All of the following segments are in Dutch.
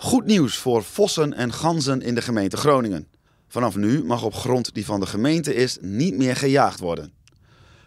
Goed nieuws voor vossen en ganzen in de gemeente Groningen. Vanaf nu mag op grond die van de gemeente is niet meer gejaagd worden.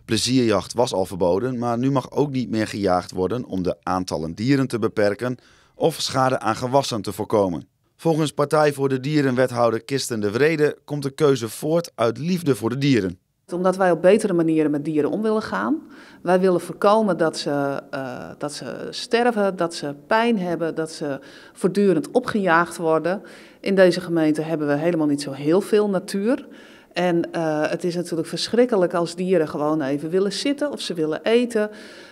Plezierjacht was al verboden, maar nu mag ook niet meer gejaagd worden om de aantallen dieren te beperken of schade aan gewassen te voorkomen. Volgens Partij voor de Dierenwethouder Kirsten de Vrede komt de keuze voort uit liefde voor de dieren omdat wij op betere manieren met dieren om willen gaan. Wij willen voorkomen dat ze, eh, dat ze sterven, dat ze pijn hebben, dat ze voortdurend opgejaagd worden. In deze gemeente hebben we helemaal niet zo heel veel natuur. En eh, het is natuurlijk verschrikkelijk als dieren gewoon even willen zitten of ze willen eten,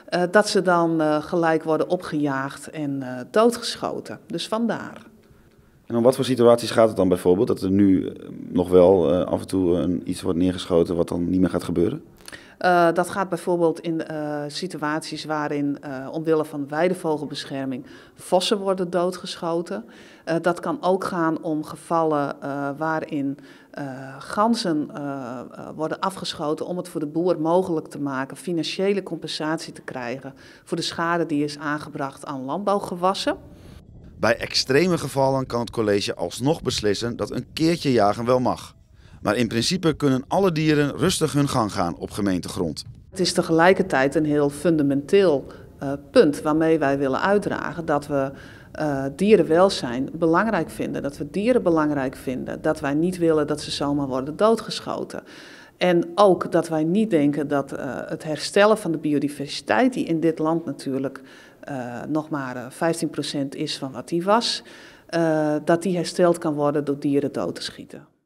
eh, dat ze dan gelijk worden opgejaagd en doodgeschoten. Dus vandaar. En om wat voor situaties gaat het dan bijvoorbeeld? Dat er nu eh, nog wel eh, af en toe eh, een, iets wordt neergeschoten wat dan niet meer gaat gebeuren? dat gaat bijvoorbeeld in situaties waarin omwille van weidevogelbescherming vossen worden doodgeschoten. dat kan ook gaan om gevallen waarin ganzen worden afgeschoten om het voor de boer mogelijk te maken financiële compensatie te krijgen voor de schade die is aangebracht aan landbouwgewassen. Bij extreme gevallen kan het college alsnog beslissen dat een keertje jagen wel mag. Maar in principe kunnen alle dieren rustig hun gang gaan op gemeentegrond. Het is tegelijkertijd een heel fundamenteel eh, punt waarmee wij willen uitdragen dat we eh, dierenwelzijn belangrijk vinden, dat we dieren belangrijk vinden, dat wij niet willen dat ze zomaar worden doodgeschoten. En ook dat wij niet denken dat eh, het herstellen van de biodiversiteit, die in dit land natuurlijk eh, nog maar 15% eh, is van wat die was, eh, dat die hersteld kan worden door dieren dood te schieten.